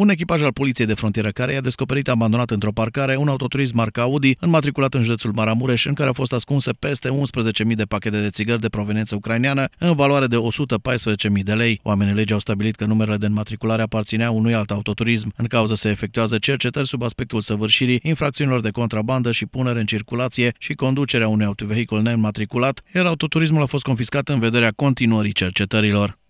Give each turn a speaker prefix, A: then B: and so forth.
A: Un echipaj al Poliției de Frontieră care i-a descoperit abandonat într-o parcare un autoturism marca Audi, înmatriculat în județul Maramureș, în care au fost ascunse peste 11.000 de pachete de țigări de proveniență ucraineană, în valoare de 114.000 de lei. Oamenii legii au stabilit că numerele de înmatriculare aparținea unui alt autoturism. În cauză se efectuează cercetări sub aspectul săvârșirii infracțiunilor de contrabandă și punere în circulație și conducerea unui autovehicul neînmatriculat, iar autoturismul a fost confiscat în vederea continuării cercetărilor.